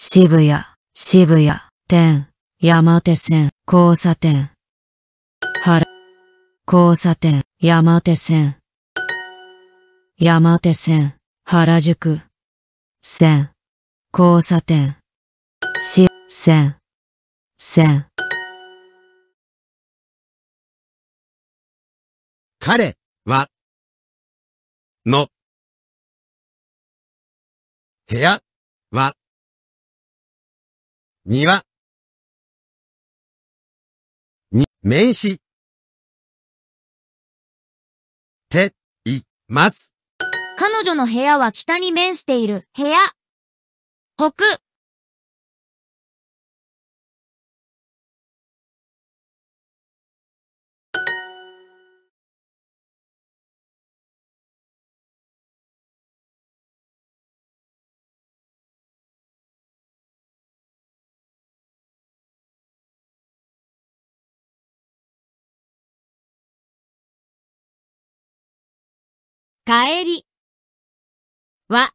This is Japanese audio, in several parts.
渋谷、渋谷、天、山手線、交差点。原、交差点、山手線。山手線、原宿。線、交差点。し、線、線。彼は、の、部屋は、庭。に、名詞。て、い、まつ。彼女の部屋は北に面している部屋。北。帰りは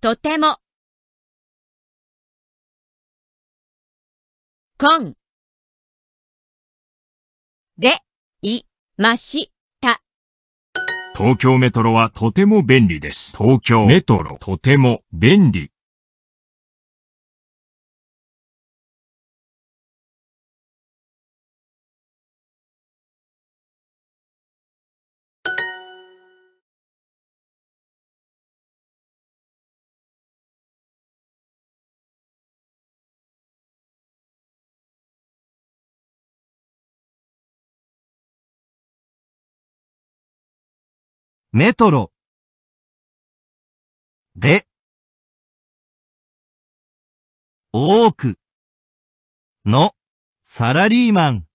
とてもこんでいました。東京メトロはとても便利です。東京メトロとても便利。メトロ。で、多く、の、サラリーマン。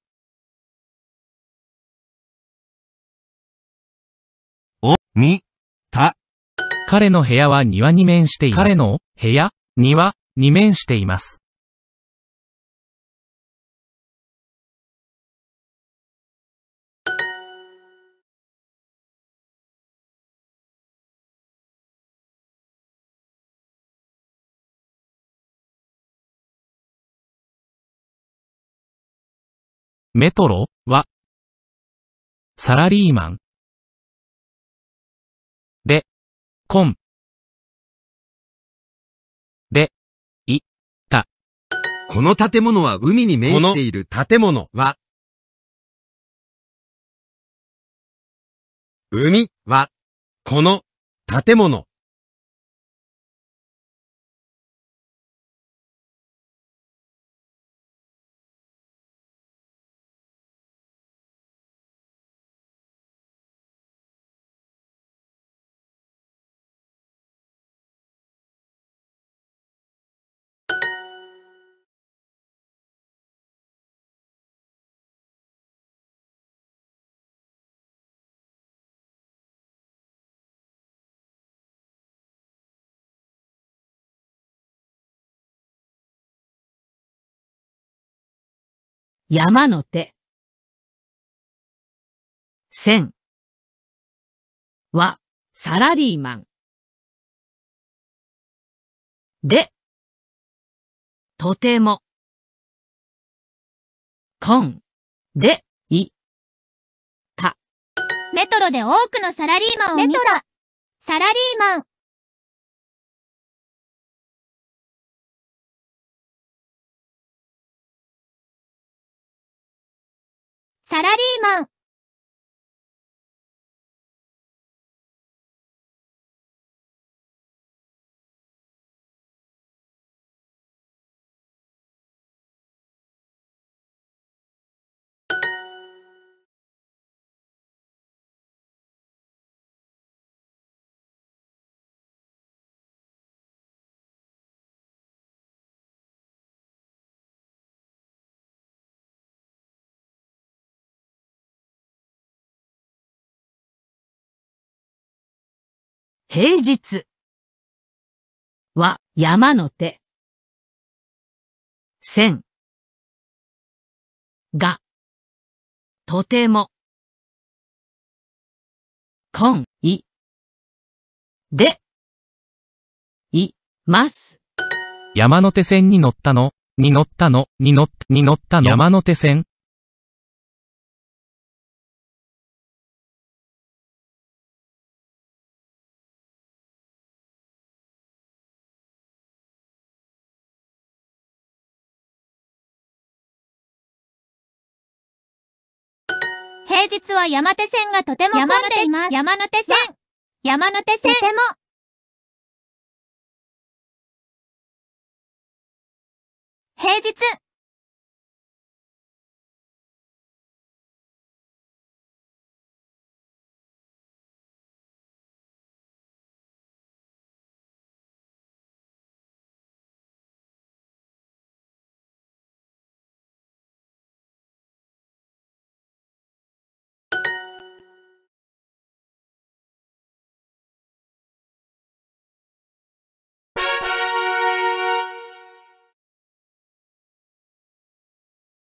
お、見、た。彼の部屋は庭に面しています。彼の部屋、庭、に面しています。メトロは、サラリーマン。で、コン。で、い、た。この建物は海に面している建物は、海は、この建物山の手。千は、サラリーマン。で、とても、こん、で、い、た。メトロで多くのサラリーマンを見た。メトロ。サラリーマン。サラリーマン。平日は山の手。線がとても今いでいます。山手線に乗ったのに乗ったのに乗った、に乗ったの山手線平日は山手線がとても混んでいます。山手線。山手線。とても。平日。